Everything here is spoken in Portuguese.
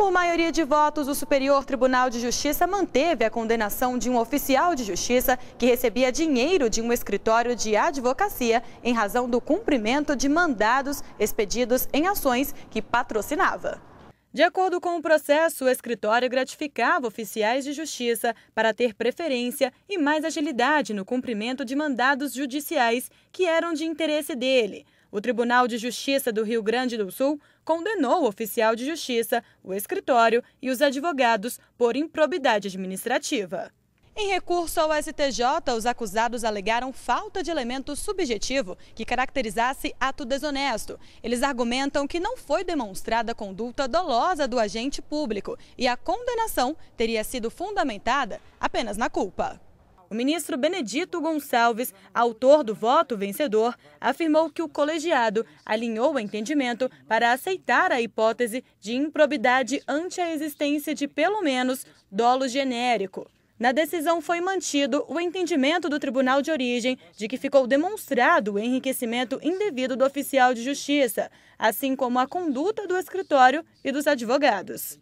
Por maioria de votos, o Superior Tribunal de Justiça manteve a condenação de um oficial de justiça que recebia dinheiro de um escritório de advocacia em razão do cumprimento de mandados expedidos em ações que patrocinava. De acordo com o processo, o escritório gratificava oficiais de justiça para ter preferência e mais agilidade no cumprimento de mandados judiciais que eram de interesse dele. O Tribunal de Justiça do Rio Grande do Sul condenou o oficial de justiça, o escritório e os advogados por improbidade administrativa. Em recurso ao STJ, os acusados alegaram falta de elemento subjetivo que caracterizasse ato desonesto. Eles argumentam que não foi demonstrada conduta dolosa do agente público e a condenação teria sido fundamentada apenas na culpa. O ministro Benedito Gonçalves, autor do voto vencedor, afirmou que o colegiado alinhou o entendimento para aceitar a hipótese de improbidade ante a existência de, pelo menos, dolo genérico. Na decisão foi mantido o entendimento do Tribunal de Origem de que ficou demonstrado o enriquecimento indevido do oficial de justiça, assim como a conduta do escritório e dos advogados.